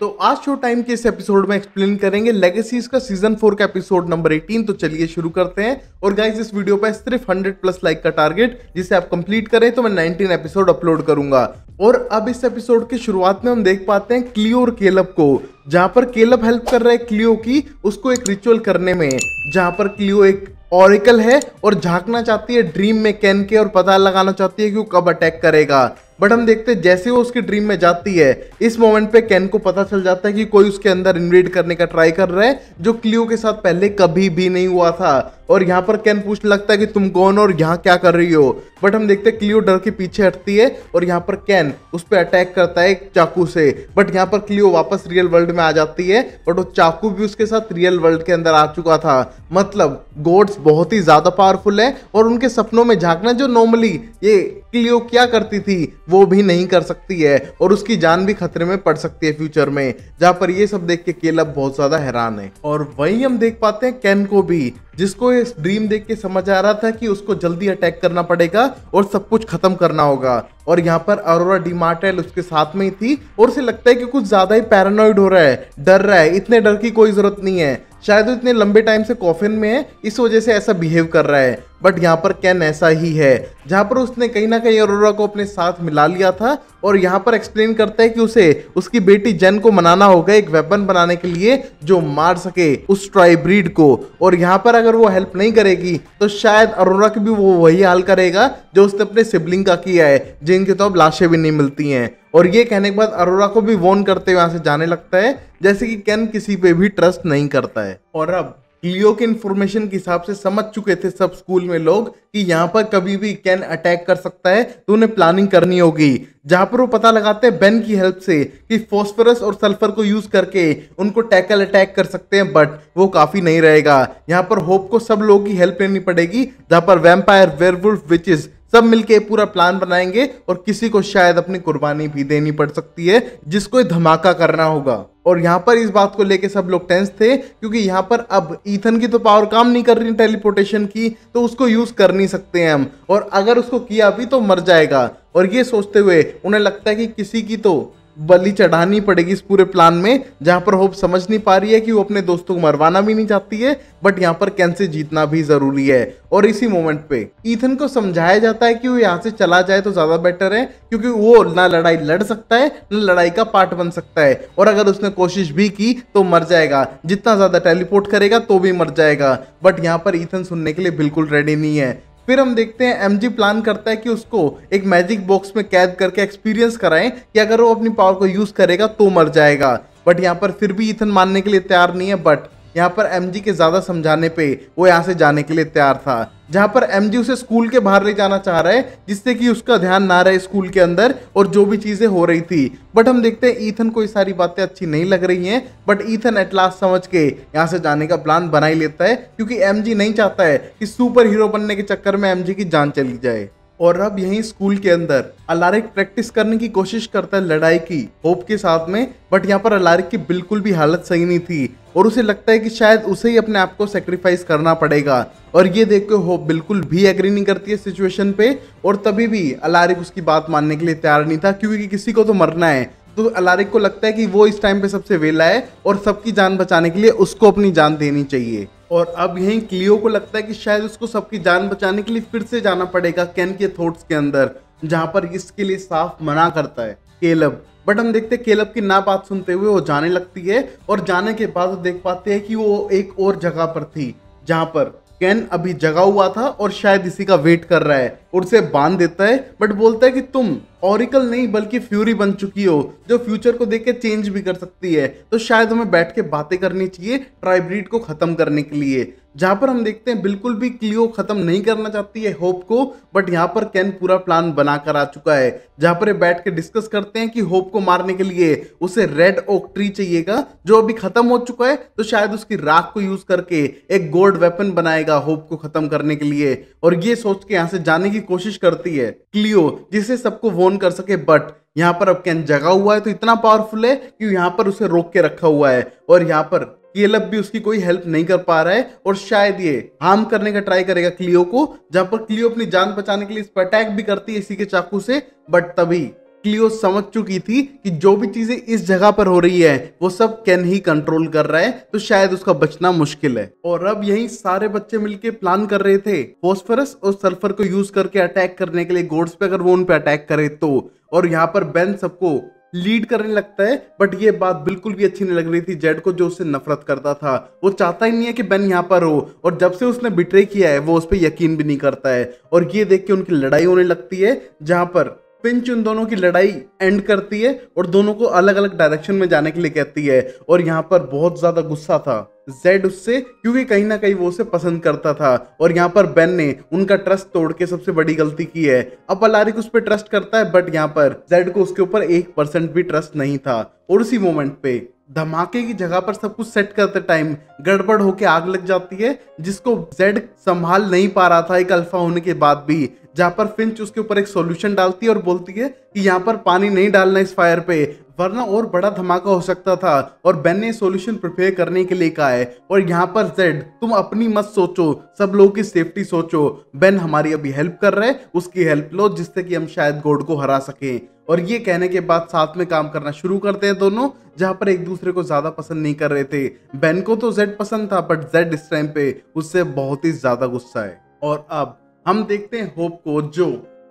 तो आज show time के इस एपिसोड में एक्सप्लेन करेंगे लेगेसीज का सीजन फोर का एपिसोड नंबर एटीन तो चलिए शुरू करते हैं और गाइज इस वीडियो पर सिर्फ हंड्रेड प्लस लाइक का टारगेट जिसे आप कंप्लीट करें तो मैं नाइनटीन एपिसोड अपलोड करूंगा और अब इस एपिसोड की शुरुआत में हम देख पाते हैं क्लियो और केलब को जहां पर केलब हेल्प कर रहा है क्लियो की उसको एक रिचुअल करने में जहां पर क्लियो एक ऑरिकल है और झांकना चाहती है ड्रीम में कैन के और पता लगाना चाहती है कि वो कब अटैक करेगा बट हम देखते हैं जैसे वो उसकी ड्रीम में जाती है इस मोमेंट पे कैन को पता चल जाता है कि कोई उसके अंदर इन्वेड करने का ट्राई कर रहा है जो क्लियो के साथ पहले कभी भी नहीं हुआ था और यहाँ पर कैन पूछने लगता है कि तुम कौन और यहाँ क्या कर रही हो बट हम देखते हैं क्लियो डर के पीछे हटती है और यहाँ पर कैन उस पर अटैक करता है चाकू से बट यहाँ पर क्लियो वापस रियल वर्ल्ड में आ जाती है बट वो चाकू भी उसके साथ रियल वर्ल्ड के अंदर आ चुका था मतलब गोड्स बहुत ही ज़्यादा पावरफुल है और उनके सपनों में झांकना जो नॉर्मली ये क्लियो क्या करती थी वो भी नहीं कर सकती है और उसकी जान भी खतरे में पड़ सकती है फ्यूचर में जहाँ पर ये सब देख के केलब बहुत ज़्यादा हैरान है और वही हम देख पाते हैं कैन को भी जिसको इस ड्रीम देख के समझ आ रहा था कि उसको जल्दी अटैक करना पड़ेगा और सब कुछ खत्म करना होगा और यहाँ पर अरोरा डिमार्टेल उसके साथ में ही थी और उसे लगता है कि कुछ ज़्यादा ही पैरानॉइड हो रहा है डर रहा है इतने डर की कोई ज़रूरत नहीं है शायद वो इतने लंबे टाइम से कॉफिन में है इस वजह से ऐसा बिहेव कर रहा है बट यहाँ पर कैन ऐसा ही है जहाँ पर उसने कहीं ना कहीं अरोरा को अपने साथ मिला लिया था और यहाँ पर एक्सप्लेन करता है कि उसे उसकी बेटी जैन को मनाना होगा एक वेपन बनाने के लिए जो मार सके उस ट्राइब्रीड को और यहाँ पर अगर वो हेल्प नहीं करेगी तो शायद अरोरा की भी वो वही हाल करेगा जो उसने अपने सिबलिंग का किया है जिनकी तो अब लाशें भी नहीं मिलती हैं और ये कहने के बाद अरोरा को भी वोन करते हुए यहाँ से जाने लगता है जैसे कि कैन किसी पे भी ट्रस्ट नहीं करता है और अब लियो के इन्फॉर्मेशन के हिसाब से समझ चुके थे सब स्कूल में लोग कि यहाँ पर कभी भी कैन अटैक कर सकता है तो उन्हें प्लानिंग करनी होगी जहाँ पर वो पता लगाते हैं बेन की हेल्प से कि फॉस्फोरस और सल्फर को यूज़ करके उनको टैकल अटैक कर सकते हैं बट वो काफ़ी नहीं रहेगा यहाँ पर होप को सब लोगों की हेल्प लेनी पड़ेगी जहाँ पर वेम्पायर वेरवुल्फ विचेस सब मिलके पूरा प्लान बनाएंगे और किसी को शायद अपनी कुर्बानी भी देनी पड़ सकती है जिसको धमाका करना होगा और यहाँ पर इस बात को लेके सब लोग टेंस थे क्योंकि यहाँ पर अब ईथन की तो पावर काम नहीं कर रही टेलीपोर्टेशन की तो उसको यूज़ कर नहीं सकते हैं हम और अगर उसको किया भी तो मर जाएगा और ये सोचते हुए उन्हें लगता है कि किसी की तो बलि चढ़ानी पड़ेगी इस पूरे प्लान में जहां पर होप समझ नहीं पा रही है कि वो अपने दोस्तों को मरवाना भी नहीं चाहती है बट यहाँ पर कैंसे जीतना भी जरूरी है और इसी मोमेंट पे ईथन को समझाया जाता है कि वो यहाँ से चला जाए तो ज्यादा बेटर है क्योंकि वो ना लड़ाई लड़ सकता है ना लड़ाई का पार्ट बन सकता है और अगर उसने कोशिश भी की तो मर जाएगा जितना ज्यादा टेलीपोर्ट करेगा तो भी मर जाएगा बट यहाँ पर ईथन सुनने के लिए बिल्कुल रेडी नहीं है फिर हम देखते हैं एम प्लान करता है कि उसको एक मैजिक बॉक्स में कैद करके एक्सपीरियंस कराएं कि अगर वो अपनी पावर को यूज़ करेगा तो मर जाएगा बट यहाँ पर फिर भी इथन मानने के लिए तैयार नहीं है बट यहाँ पर एम के ज़्यादा समझाने पे वो यहाँ से जाने के लिए तैयार था जहाँ पर एम उसे स्कूल के बाहर ले जाना चाह रहा है जिससे कि उसका ध्यान ना रहे स्कूल के अंदर और जो भी चीज़ें हो रही थी बट हम देखते हैं ईथन को ये सारी बातें अच्छी नहीं लग रही हैं बट ईथन एट लास्ट समझ के यहाँ से जाने का प्लान बना ही लेता है क्योंकि एम नहीं चाहता है कि सुपर हीरो बनने के चक्कर में एम की जान चली जाए और अब यहीं स्कूल के अंदर अलारिक प्रैक्टिस करने की कोशिश करता है लड़ाई की होप के साथ में बट यहाँ पर अलारिक की बिल्कुल भी हालत सही नहीं थी और उसे लगता है कि शायद उसे ही अपने आप को सेक्रीफाइस करना पड़ेगा और ये देख के होप बिल्कुल भी एग्री नहीं करती है सिचुएशन पे और तभी भी अलारिक उसकी बात मानने के लिए तैयार नहीं था क्योंकि किसी को तो मरना है तो अलारिक को लगता है कि वो इस टाइम पे सबसे वेला है और सबकी जान बचाने के लिए उसको अपनी जान देनी चाहिए और अब यहीं क्लियो को लगता है कि शायद उसको सबकी जान बचाने के लिए फिर से जाना पड़ेगा कैन के थॉट्स के अंदर जहाँ पर इसके लिए साफ मना करता है केलब बट हम देखते हैं केलब की ना बात सुनते हुए वो जाने लगती है और जाने के बाद वो देख पाते हैं कि वो एक और जगह पर थी जहाँ पर कैन अभी जगा हुआ था और शायद इसी का वेट कर रहा है और उसे बांध देता है बट बोलता है कि तुम ऑरिकल नहीं बल्कि फ्यूरी बन चुकी हो जो फ्यूचर को देख के चेंज भी कर सकती है तो शायद हमें बैठ के बातें करनी चाहिए ट्राइब्रीड को ख़त्म करने के लिए जहाँ पर हम देखते हैं बिल्कुल भी क्लियो ख़त्म नहीं करना चाहती है होप को बट यहाँ पर कैन पूरा प्लान बनाकर आ चुका है जहाँ पर बैठ के डिस्कस करते हैं कि होप को मारने के लिए उसे रेड ओक ट्री चाहिएगा जो अभी ख़त्म हो चुका है तो शायद उसकी राख को यूज़ करके एक गोल्ड वेपन बनाएगा होप को ख़त्म करने के लिए और ये सोच के यहाँ से जाने की कोशिश करती है क्लियो जिसे सबको वोन ओन कर सके बट यहाँ पर अब कैन जगा हुआ है तो इतना पावरफुल है कि यहाँ पर उसे रोक के रखा हुआ है और यहाँ पर केलब भी उसकी कोई हेल्प नहीं कर पा रहा है और शायद ये हार्म करने का ट्राई करेगा क्लियो को जहां पर क्लियो अपनी जान बचाने के लिए इस पर अटैक भी करती है इसी के चाकू से बट तभी क्लियो समझ चुकी थी कि जो भी चीजें इस जगह पर हो रही है वो सब कैन ही कंट्रोल कर रहा है तो शायद उसका बचना मुश्किल है और अब यही सारे बच्चे मिलके प्लान कर रहे थे फोस्फरस और सल्फर को यूज करके अटैक करने के लिए गोड्स पे अगर वो उन पे अटैक करे तो और यहाँ पर बेन सबको लीड करने लगता है बट ये बात बिल्कुल भी अच्छी नहीं लग रही थी जेड को जो उससे नफरत करता था वो चाहता ही नहीं है कि बेन यहाँ पर हो और जब से उसने बिट्रे किया है वो उस पर यकीन भी नहीं करता है और ये देख के उनकी लड़ाई होने लगती है जहाँ पर पिंच उन दोनों की लड़ाई एंड करती है और दोनों को अलग अलग डायरेक्शन में जाने के लिए कहती है और यहाँ पर बहुत ज़्यादा गुस्सा था जेड उससे क्योंकि कहीं ना कहीं वो उसे पसंद करता था और यहाँ पर बेन ने उनका ट्रस्ट तोड़ के सबसे बड़ी गलती की है अब अलारिक उस पर ट्रस्ट करता है बट यहाँ पर जेड को उसके ऊपर एक परसेंट भी ट्रस्ट नहीं था और उसी मोमेंट पे धमाके की जगह पर सब कुछ सेट करते टाइम गड़बड़ होकर आग लग जाती है जिसको जेड संभाल नहीं पा रहा था एक अल्फा होने के बाद भी जहाँ पर फिंच उसके ऊपर एक सॉल्यूशन डालती है और बोलती है कि यहाँ पर पानी नहीं डालना इस फायर पे वरना और बड़ा धमाका हो सकता था और बेन ने सोल्यूशन प्रिपेयर करने के लिए कहा है और यहाँ पर जेड तुम अपनी मत सोचो सब लोगों की सेफ्टी सोचो बेन हमारी अभी हेल्प कर रहे उसकी हेल्प लो जिससे कि हम शायद गोड को हरा सकें और ये कहने के बाद साथ में काम करना शुरू करते हैं दोनों जहां पर एक दूसरे को ज्यादा पसंद नहीं कर रहे थे बेन को तो जेड पसंद था बट जेड इस टाइम पे उससे बहुत ही ज्यादा गुस्सा है और अब हम देखते हैं होप को जो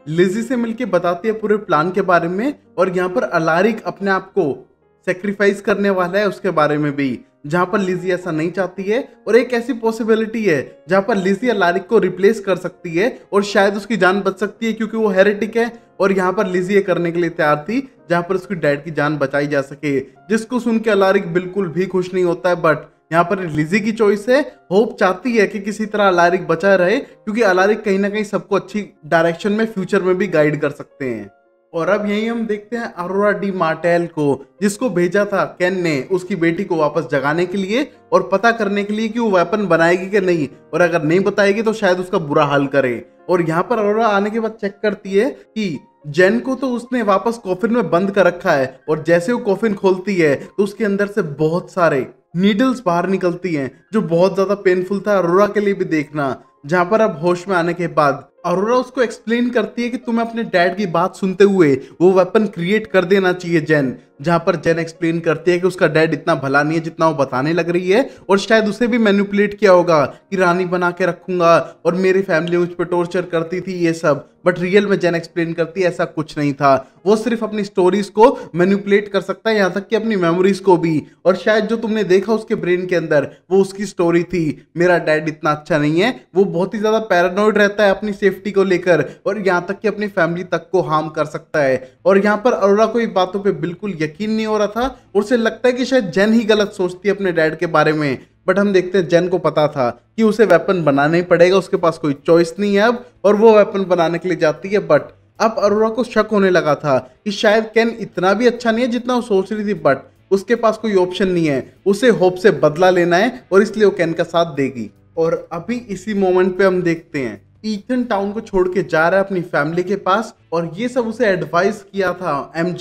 लिजी से मिलके बताती है पूरे प्लान के बारे में और यहाँ पर अलारिक अपने आप को सेक्रीफाइस करने वाला है उसके बारे में भी जहां पर लिजी ऐसा नहीं चाहती है और एक ऐसी पॉसिबिलिटी है जहां पर लिजी अलारिक को रिप्लेस कर सकती है और शायद उसकी जान बच सकती है क्योंकि वो हेरेटिक है और यहाँ पर लिजी ये करने के लिए तैयार थी जहां पर उसकी डैड की जान बचाई जा सके जिसको सुन के अलारिक बिल्कुल भी खुश नहीं होता है बट यहाँ पर लिजी की चॉइस है होप चाहती है कि किसी तरह अलारिक बचा रहे क्योंकि अलारिक कहीं ना कहीं सबको अच्छी डायरेक्शन में फ्यूचर में भी गाइड कर सकते हैं और अब यही हम देखते हैं अरोरा डी मार्टेल को जिसको भेजा था कैन ने उसकी बेटी को वापस जगाने के लिए और पता करने के लिए कि वो वेपन बनाएगी कि नहीं और अगर नहीं बताएगी तो शायद उसका बुरा हाल करे और यहाँ पर अरोरा आने के बाद चेक करती है कि जेन को तो उसने वापस कॉफिन में बंद कर रखा है और जैसे वो कॉफिन खोलती है तो उसके अंदर से बहुत सारे नीडल्स बाहर निकलती हैं जो बहुत ज़्यादा पेनफुल था अरोरा के लिए भी देखना जहाँ पर अब होश में आने के बाद अरोरा उसको एक्सप्लेन करती है कि तुम्हें अपने डैड की बात सुनते हुए वो वेपन क्रिएट कर देना चाहिए जैन जहां पर जैन एक्सप्लेन करती है कि उसका डैड इतना भला नहीं है जितना वो बताने लग रही है और शायद उसे भी मैनिपुलेट किया होगा कि रानी बना के रखूंगा और मेरी फैमिली मुझ पर टॉर्चर करती थी ये सब बट रियल में जैन एक्सप्लेन करती ऐसा कुछ नहीं था वो सिर्फ अपनी स्टोरीज को मैनिपुलेट कर सकता है यहाँ तक कि अपनी मेमोरीज को भी और शायद जो तुमने देखा उसके ब्रेन के अंदर वो उसकी स्टोरी थी मेरा डैड इतना अच्छा नहीं है वो बहुत ही ज़्यादा पैरानोइड रहता है अपनी सेफ्टी को लेकर और यहाँ तक कि अपनी फैमिली तक को हार्म कर सकता है और यहाँ पर अरोड़ा को इन बातों पर बिल्कुल यकीन यकीन नहीं हो रहा था उसे लगता है कि शायद जैन ही गलत सोचती है अपने डैड के बारे में बट हम देखते हैं जैन को पता था कि उसे वेपन बनाना ही पड़ेगा उसके पास कोई चॉइस नहीं है अब और वो वेपन बनाने के लिए जाती है बट अब अरोरा को शक होने लगा था कि शायद कैन इतना भी अच्छा नहीं है जितना वो सोच रही थी बट उसके पास कोई ऑप्शन नहीं है उसे होप से बदला लेना है और इसलिए वो कैन का साथ देगी और अभी इसी मोमेंट पे हम देखते हैं ईथन टाउन को छोड़ के जा रहा है अपनी फैमिली के पास और ये सब उसे एडवाइस किया था एम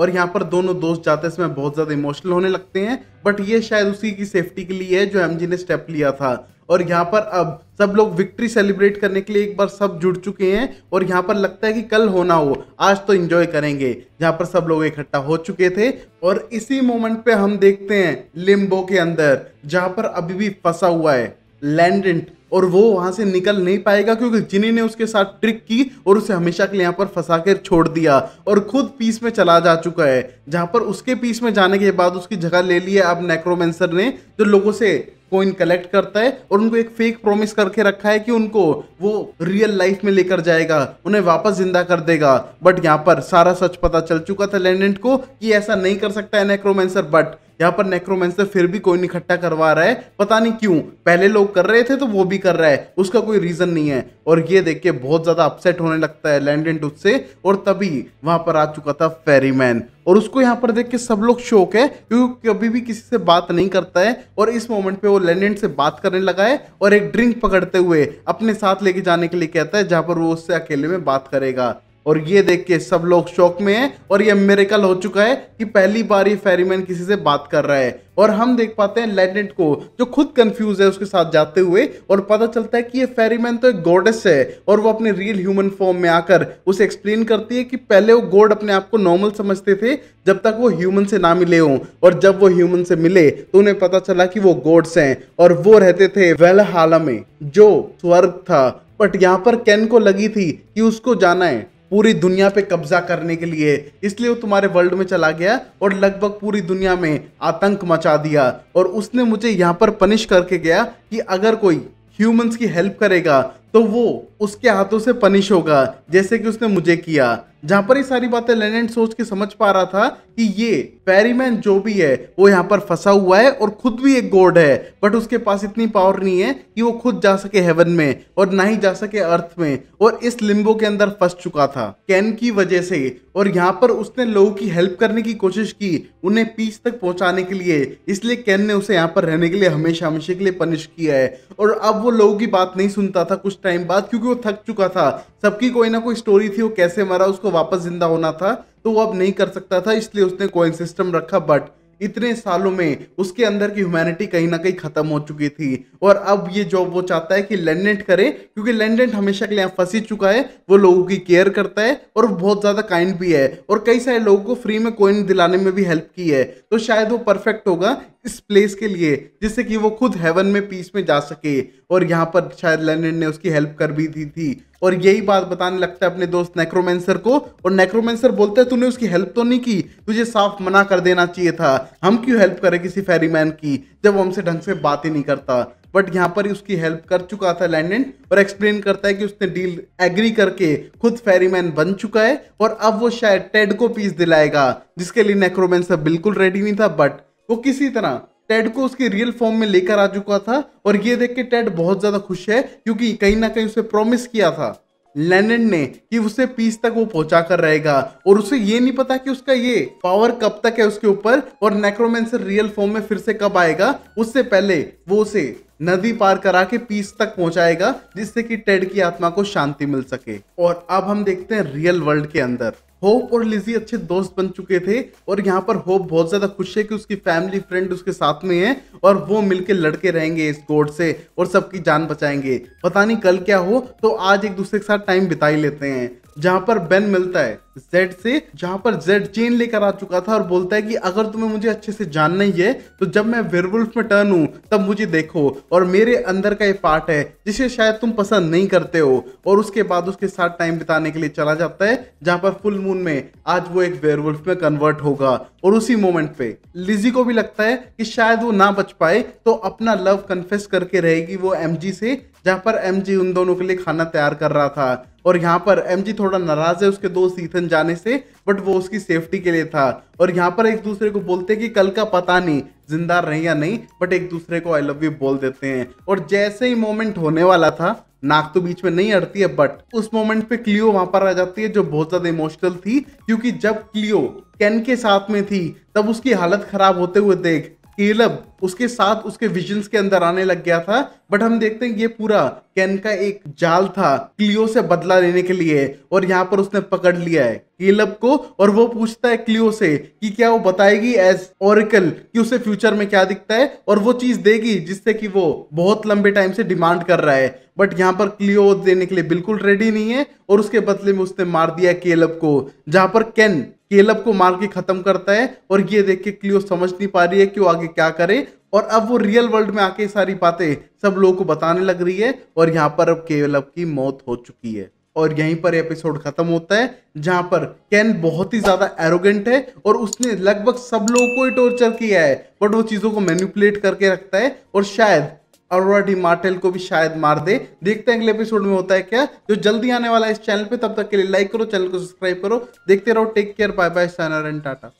और यहाँ पर दोनों दोस्त जाते समय बहुत ज़्यादा इमोशनल होने लगते हैं बट ये शायद उसी की सेफ्टी के लिए है जो एम ने स्टेप लिया था और यहाँ पर अब सब लोग विक्ट्री सेलिब्रेट करने के लिए एक बार सब जुड़ चुके हैं और यहाँ पर लगता है कि कल होना हो आज तो इन्जॉय करेंगे जहाँ पर सब लोग इकट्ठा हो चुके थे और इसी मोमेंट पे हम देखते हैं लिम्बो के अंदर जहाँ पर अभी भी फंसा हुआ है लैंडेंट और वो वहां से निकल नहीं पाएगा क्योंकि जिनी ने उसके साथ ट्रिक की और उसे हमेशा के लिए यहाँ पर फंसा कर छोड़ दिया और खुद पीस में चला जा चुका है जहां पर उसके पीस में जाने के बाद उसकी जगह ले ली है अब नेक्रोमेंसर ने जो लोगों से कोइन कलेक्ट करता है और उनको एक फेक प्रॉमिस करके रखा है कि उनको वो रियल लाइफ में लेकर जाएगा उन्हें वापस जिंदा कर देगा बट यहाँ पर सारा सच पता चल चुका था लेनेंट को कि ऐसा नहीं कर सकता है नेक्रोमेंसर बट यहाँ पर नेक्रोमेंसर फिर भी कोई इकट्ठा करवा रहा है पता नहीं क्यों पहले लोग कर रहे थे तो वो भी कर रहा है उसका कोई रीजन नहीं है और ये देख के बहुत ज्यादा अपसेट होने लगता है लैंडेंट उससे और तभी वहां पर आ चुका था फेरीमैन और उसको यहाँ पर देख के सब लोग शौक है क्योंकि कभी भी किसी से बात नहीं करता है और इस मोमेंट पे वो लेनेन से बात करने लगा है और एक ड्रिंक पकड़ते हुए अपने साथ लेके जाने के लिए कहता है जहाँ पर वो उससे अकेले में बात करेगा और ये देख के सब लोग शौक में हैं और ये मेरेकल हो चुका है कि पहली बार ये फेरीमैन किसी से बात कर रहा है और हम देख पाते हैं लेडेंट को जो खुद कंफ्यूज है उसके साथ जाते हुए और पता चलता है कि ये फेरीमैन तो एक गोडेस है और वो अपने रियल ह्यूमन फॉर्म में आकर उसे एक्सप्लेन करती है कि पहले वो गोड अपने आप को नॉर्मल समझते थे जब तक वो ह्यूमन से ना मिले हों और जब वो ह्यूमन से मिले तो उन्हें पता चला कि वो गोड्स हैं और वो रहते थे वेलहाला में जो स्वर्ग था बट यहाँ पर कैन को लगी थी कि उसको जाना है पूरी दुनिया पे कब्जा करने के लिए इसलिए वो तुम्हारे वर्ल्ड में चला गया और लगभग पूरी दुनिया में आतंक मचा दिया और उसने मुझे यहाँ पर पनिश करके गया कि अगर कोई ह्यूमंस की हेल्प करेगा तो वो उसके हाथों से पनिश होगा जैसे कि उसने मुझे किया जहां पर ये सारी बातें लेनेंड सोच के समझ पा रहा था कि ये पैरीमैन जो भी है वो यहाँ पर फंसा हुआ है और खुद भी एक गॉड है बट उसके पास इतनी पावर नहीं है कि वो खुद जा सके हेवन में और ना ही जा सके अर्थ में और इस लिम्बो के अंदर फंस चुका था कैन की वजह से और यहाँ पर उसने लोगों की हेल्प करने की कोशिश की उन्हें पीस तक पहुंचाने के लिए इसलिए कैन ने उसे यहाँ पर रहने के लिए हमेशा हमेशा के लिए पनिश किया है और अब वो लोगों की बात नहीं सुनता था कुछ टाइम बाद क्योंकि वो थक चुका था सबकी कोई ना कोई स्टोरी थी वो कैसे मारा उसको वापस जिंदा होना था तो वो अब नहीं कर सकता था इसलिए उसने कोइन सिस्टम रखा बट इतने सालों में उसके अंदर की ह्यूमैनिटी कहीं ना कहीं खत्म हो चुकी थी और अब ये जॉब वो चाहता है कि लेंडेंट करे क्योंकि लेंडेंट हमेशा के लिए फंसी चुका है वो लोगों की केयर करता है और बहुत ज़्यादा काइंड भी है और कई सारे लोगों को फ्री में कोइन दिलाने में भी हेल्प की है तो शायद वो परफेक्ट होगा इस प्लेस के लिए जिससे कि वो खुद हेवन में पीस में जा सके और यहाँ पर शायद लेंडेंट ने उसकी हेल्प कर भी दी थी और यही बात बताने लगता है अपने दोस्त नेक्रोमेंसर को और नेक्रोमेंसर बोलता है तूने उसकी हेल्प तो नहीं की तुझे साफ मना कर देना चाहिए था हम क्यों हेल्प करें किसी फेरीमैन की जब वो हमसे ढंग से बात ही नहीं करता बट यहाँ पर ही उसकी हेल्प कर चुका था लैंडन और एक्सप्लेन करता है कि उसने डील एग्री करके खुद फेरीमैन बन चुका है और अब वो शायद टेड को पीस दिलाएगा जिसके लिए नेक्रोमेंसर बिल्कुल रेडी नहीं था बट वो किसी तरह टेड को उसके रियल फॉर्म में लेकर आ चुका था और ये देख के टेड बहुत ज़्यादा खुश है क्योंकि कहीं ना कहीं उसे प्रॉमिस किया था लेनन ने कि उसे पीस तक वो पहुंचा कर रहेगा और उसे ये नहीं पता कि उसका ये पावर कब तक है उसके ऊपर और नेक्रोमेंसर रियल फॉर्म में फिर से कब आएगा उससे पहले वो उसे नदी पार करा के पीस तक पहुंचाएगा जिससे कि टेड की आत्मा को शांति मिल सके और अब हम देखते हैं रियल वर्ल्ड के अंदर होप और लिजी अच्छे दोस्त बन चुके थे और यहाँ पर होप बहुत ज़्यादा खुश है कि उसकी फैमिली फ्रेंड उसके साथ में है और वो मिलके लड़के रहेंगे इस कोर्ट से और सबकी जान बचाएंगे पता नहीं कल क्या हो तो आज एक दूसरे के साथ टाइम बिता ही लेते हैं जहाँ पर बेन मिलता है जेड से जहां पर जेड चेन लेकर आ चुका था और बोलता है कि अगर तुम्हें मुझे अच्छे से जानना ही है तो जब मैं वेरवुल्फ में टर्न हूं तब मुझे देखो और मेरे अंदर का ये पार्ट है जिसे शायद तुम पसंद नहीं करते हो और उसके बाद उसके साथ टाइम बिताने के लिए चला जाता है जहां पर फुल मून में आज वो एक वेरवुल्फ में कन्वर्ट होगा और उसी मोमेंट पे लिजी को भी लगता है कि शायद वो ना बच पाए तो अपना लव कन्फेस करके रहेगी वो एम से जहां पर एम उन दोनों के लिए खाना तैयार कर रहा था और यहाँ पर एम थोड़ा नाराज है उसके दोस्त इथन पोजीशन जाने से बट वो उसकी सेफ्टी के लिए था और यहाँ पर एक दूसरे को बोलते हैं कि कल का पता नहीं जिंदा रहे या नहीं बट एक दूसरे को आई लव यू बोल देते हैं और जैसे ही मोमेंट होने वाला था नाक तो बीच में नहीं अड़ती है बट उस मोमेंट पे क्लियो वहां पर आ जाती है जो बहुत ज्यादा इमोशनल थी क्योंकि जब क्लियो कैन के साथ में थी तब उसकी हालत खराब होते हुए देख केलब उसके साथ उसके विजन्स के अंदर आने लग गया था बट हम देखते हैं ये पूरा कैन का एक जाल था क्लियो से बदला लेने के लिए और यहाँ पर उसने पकड़ लिया है केलब को और वो पूछता है क्लियो से कि क्या वो बताएगी एज ओरिकल कि उसे फ्यूचर में क्या दिखता है और वो चीज देगी जिससे कि वो बहुत लंबे टाइम से डिमांड कर रहा है बट यहाँ पर क्लियो देने के लिए बिल्कुल रेडी नहीं है और उसके बदले में उसने मार दिया केलब को जहां पर कैन केलब को मार के खत्म करता है और ये देख के क्लियो समझ नहीं पा रही है कि वो आगे क्या करे और अब वो रियल वर्ल्ड में आके सारी बातें सब लोगों को बताने लग रही है और यहाँ पर अब केवलव की मौत हो चुकी है और यहीं पर एपिसोड खत्म होता है जहां पर कैन बहुत ही ज्यादा एरोगेंट है और उसने लगभग सब लोगों को ही टॉर्चर किया है बट वो चीजों को मैनिपुलेट करके रखता है और शायद अरोरा मार्टेल को भी शायद मार दे देखते हैं अगले एपिसोड में होता है क्या जो जल्दी आने वाला है इस चैनल पे तब तक के लिए लाइक करो चैनल को सब्सक्राइब करो देखते रहो टेक केयर बाय बाय सैनर एंड टाटा